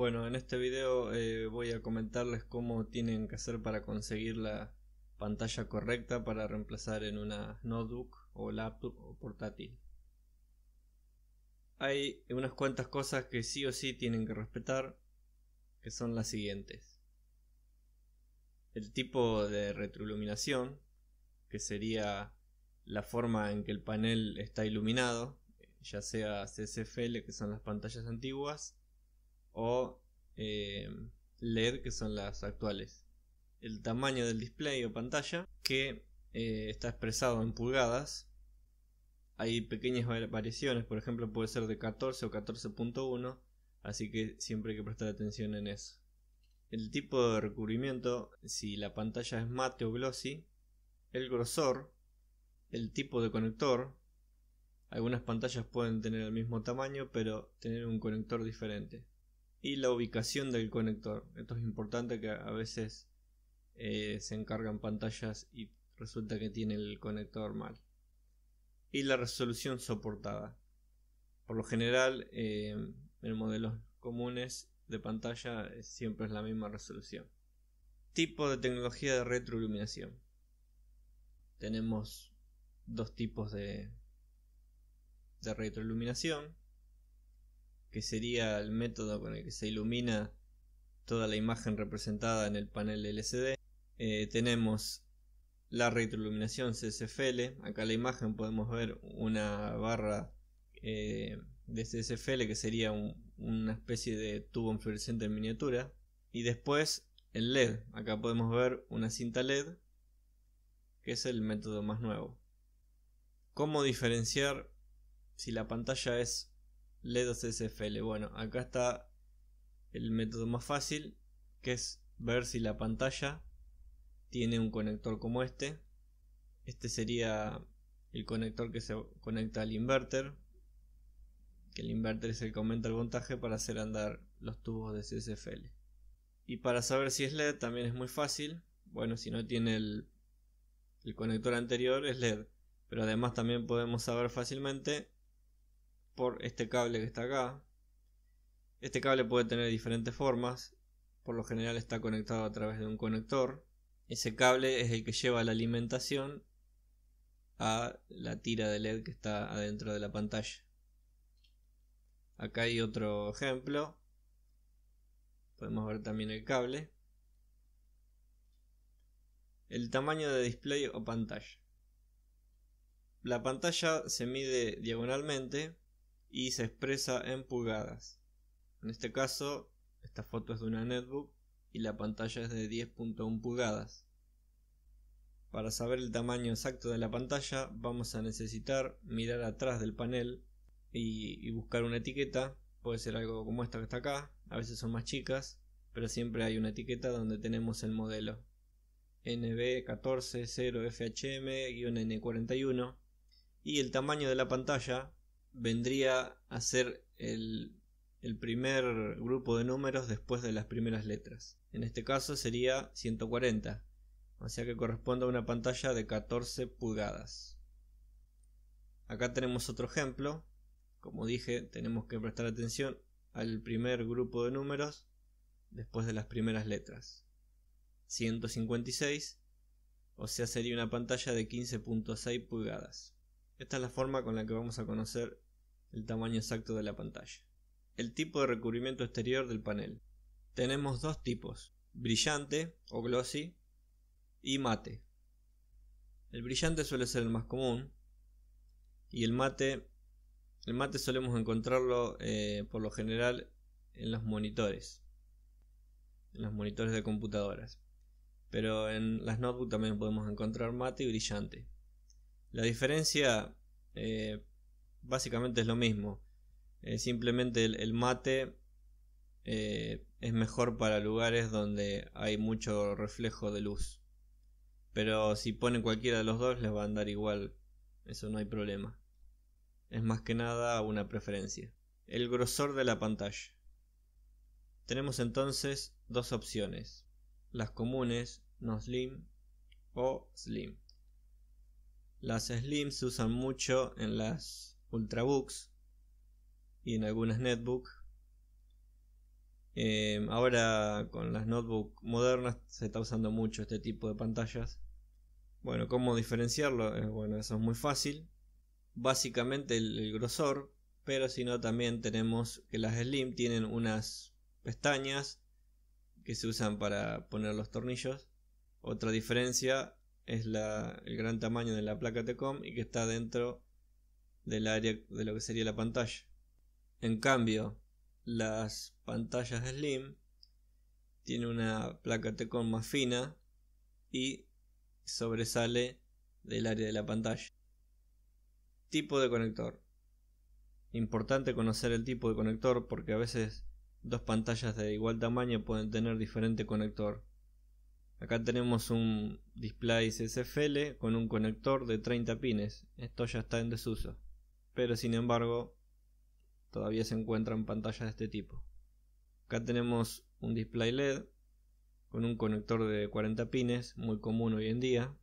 Bueno, en este video eh, voy a comentarles cómo tienen que hacer para conseguir la pantalla correcta para reemplazar en una notebook o laptop o portátil. Hay unas cuantas cosas que sí o sí tienen que respetar, que son las siguientes. El tipo de retroiluminación, que sería la forma en que el panel está iluminado, ya sea CCFL, que son las pantallas antiguas, o eh, LED, que son las actuales. El tamaño del display o pantalla, que eh, está expresado en pulgadas. Hay pequeñas variaciones, por ejemplo, puede ser de 14 o 14.1, así que siempre hay que prestar atención en eso. El tipo de recubrimiento, si la pantalla es mate o glossy, el grosor, el tipo de conector. Algunas pantallas pueden tener el mismo tamaño, pero tener un conector diferente y la ubicación del conector. Esto es importante que a veces eh, se encargan pantallas y resulta que tiene el conector mal. Y la resolución soportada. Por lo general, eh, en modelos comunes de pantalla eh, siempre es la misma resolución. Tipo de tecnología de retroiluminación. Tenemos dos tipos de, de retroiluminación que sería el método con el que se ilumina toda la imagen representada en el panel LCD. Eh, tenemos la retroiluminación CSFL. Acá en la imagen podemos ver una barra eh, de CSFL que sería una especie de tubo fluorescente en miniatura. Y después el LED. Acá podemos ver una cinta LED que es el método más nuevo. ¿Cómo diferenciar si la pantalla es LED o CSFL. Bueno, acá está el método más fácil, que es ver si la pantalla tiene un conector como este. Este sería el conector que se conecta al inverter. Que el inverter es el que aumenta el voltaje para hacer andar los tubos de CSFL. Y para saber si es LED también es muy fácil. Bueno, si no tiene el conector anterior es LED. Pero además también podemos saber fácilmente por este cable que está acá. Este cable puede tener diferentes formas, por lo general está conectado a través de un conector. Ese cable es el que lleva la alimentación a la tira de LED que está adentro de la pantalla. Acá hay otro ejemplo. Podemos ver también el cable. El tamaño de display o pantalla. La pantalla se mide diagonalmente y se expresa en pulgadas. En este caso, esta foto es de una netbook y la pantalla es de 10.1 pulgadas. Para saber el tamaño exacto de la pantalla vamos a necesitar mirar atrás del panel y, buscar una etiqueta. Puede ser algo como esta que está acá, a veces son más chicas, pero siempre hay una etiqueta donde tenemos el modelo. NB140FHM-N41 y el tamaño de la pantalla vendría a ser el, primer grupo de números después de las primeras letras. En este caso sería 140, o sea que corresponde a una pantalla de 14 pulgadas. Acá tenemos otro ejemplo. Como dije, tenemos que prestar atención al primer grupo de números después de las primeras letras. 156, o sea, sería una pantalla de 15.6 pulgadas. Esta es la forma con la que vamos a conocer el tamaño exacto de la pantalla. El tipo de recubrimiento exterior del panel. Tenemos dos tipos, brillante o glossy y mate. El brillante suele ser el más común y el mate, el mate solemos encontrarlo eh, por lo general en los monitores, en los monitores de computadoras. Pero en las notebooks también podemos encontrar mate y brillante. La diferencia eh, básicamente es lo mismo. Eh, simplemente el, mate eh, es mejor para lugares donde hay mucho reflejo de luz. Pero si ponen cualquiera de los dos les va a andar igual. Eso no hay problema. Es más que nada una preferencia. El grosor de la pantalla. Tenemos entonces dos opciones. Las comunes, no slim o slim. Las Slim se usan mucho en las ultrabooks y en algunas netbooks. Em, ahora con las notebooks modernas se está usando mucho este tipo de pantallas. Bueno, ¿cómo diferenciarlo? Eh, bueno, eso es muy fácil. Básicamente el, el grosor, pero si no también tenemos que las slim tienen unas pestañas que se usan para poner los tornillos. Otra diferencia es el gran tamaño de la placa TECOM y que está dentro del área de lo que sería la pantalla. En cambio, las pantallas Slim tienen una placa TECOM más fina y sobresale del área de la pantalla. Tipo de conector. Importante conocer el tipo de conector porque a veces dos pantallas de igual tamaño pueden tener diferente conector. Acá tenemos un display CSFL con un conector de 30 pines. Esto ya está en desuso. Pero sin embargo, todavía se encuentran pantallas de este tipo. Acá tenemos un display LED con un conector de 40 pines, muy común hoy en día.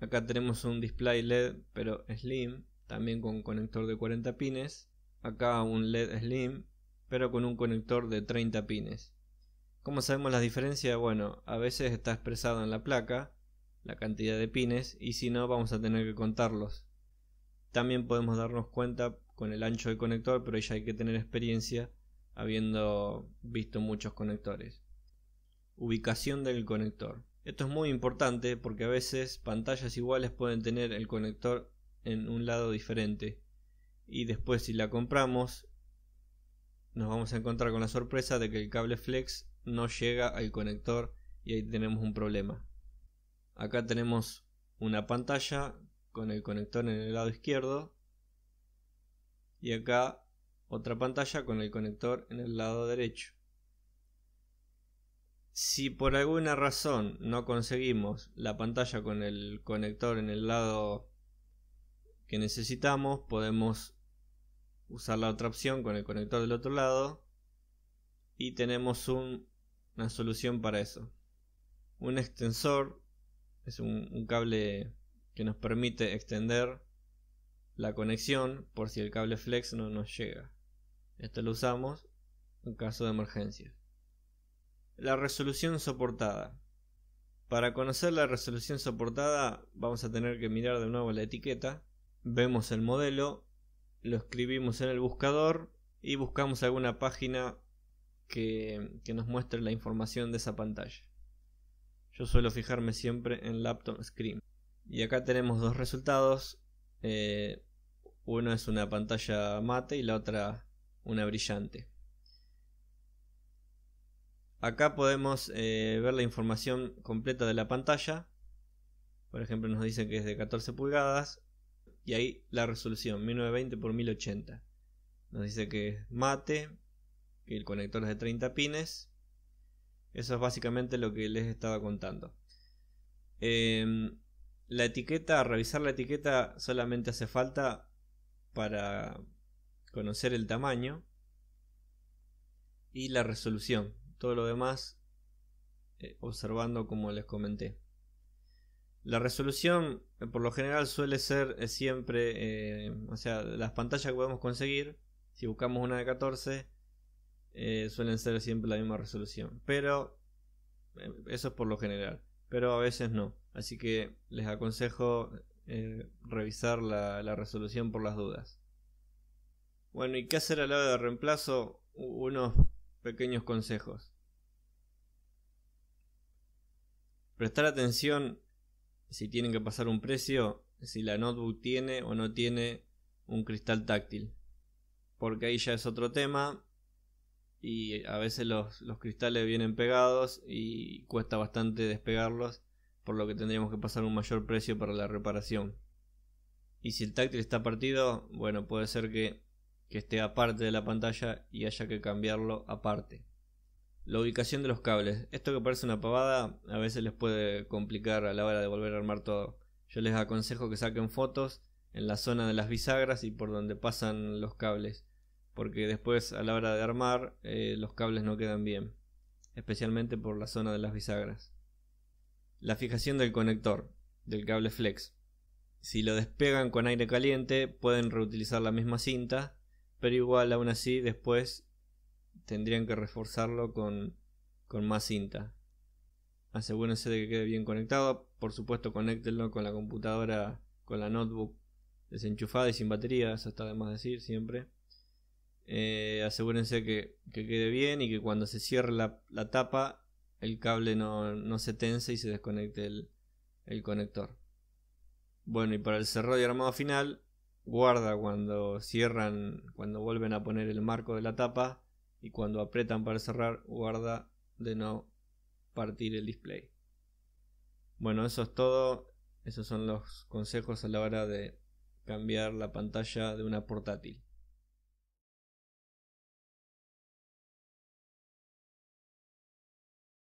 Acá tenemos un display LED pero slim, también con conector de 40 pines. Acá un LED slim pero con un conector de 30 pines. ¿Cómo sabemos la diferencia? Bueno, a veces está expresado en la placa la cantidad de pines y si no vamos a tener que contarlos. También podemos darnos cuenta con el ancho del conector, pero ya hay que tener experiencia habiendo visto muchos conectores. Ubicación del conector. Esto es muy importante porque a veces pantallas iguales pueden tener el conector en un lado diferente y después si la compramos nos vamos a encontrar con la sorpresa de que el cable flex no llega al conector y ahí tenemos un problema. Acá tenemos una pantalla con el conector en el lado izquierdo y acá otra pantalla con el conector en el lado derecho. Si por alguna razón no conseguimos la pantalla con el conector en el lado que necesitamos, podemos usar la otra opción con el conector del otro lado y tenemos un una solución para eso. Un extensor es un, cable que nos permite extender la conexión por si el cable flex no nos llega. Esto lo usamos en caso de emergencia. La resolución soportada. Para conocer la resolución soportada vamos a tener que mirar de nuevo la etiqueta, vemos el modelo, lo escribimos en el buscador y buscamos alguna página que, nos muestre la información de esa pantalla. Yo suelo fijarme siempre en Laptop Screen. Y acá tenemos dos resultados. Eh, uno es una pantalla mate y la otra una brillante. Acá podemos eh, ver la información completa de la pantalla. Por ejemplo, nos dice que es de 14 pulgadas. Y ahí la resolución, 1920 x 1080. Nos dice que es mate el conector es de 30 pines. Eso es básicamente lo que les estaba contando. Em, la etiqueta, revisar la etiqueta solamente hace falta para conocer el tamaño y la resolución. Todo lo demás eh, observando como les comenté. La resolución eh, por lo general suele ser eh, siempre, o sea, las pantallas que podemos conseguir, si buscamos una de 14, eh, suelen ser siempre la misma resolución. Pero eh, eso es por lo general. Pero a veces no. Así que les aconsejo eh, revisar la, resolución por las dudas. Bueno, ¿y qué hacer al lado de reemplazo? Unos pequeños consejos. Prestar atención si tienen que pasar un precio, si la notebook tiene o no tiene un cristal táctil. Porque ahí ya es otro tema y a veces los, cristales vienen pegados y cuesta bastante despegarlos, por lo que tendríamos que pasar un mayor precio para la reparación. Y si el táctil está partido, bueno, puede ser que, que esté aparte de la pantalla y haya que cambiarlo aparte. La ubicación de los cables. Esto que parece una pavada a veces les puede complicar a la hora de volver a armar todo. Yo les aconsejo que saquen fotos en la zona de las bisagras y por donde pasan los cables porque después a la hora de armar eh, los cables no quedan bien, especialmente por la zona de las bisagras. La fijación del conector, del cable flex. Si lo despegan con aire caliente pueden reutilizar la misma cinta, pero igual aún así después tendrían que reforzarlo con, con más cinta. Asegúrense de que quede bien conectado, por supuesto conéctenlo con la computadora, con la notebook desenchufada y sin batería, eso está de más decir siempre. Eh, asegúrense que, que, quede bien y que cuando se cierre la, tapa el cable no, se tense y se desconecte el, conector. Bueno, y para el cerro y armado final, guarda cuando cierran, cuando vuelven a poner el marco de la tapa y cuando apretan para cerrar, guarda de no partir el display. Bueno, eso es todo. Esos son los consejos a la hora de cambiar la pantalla de una portátil.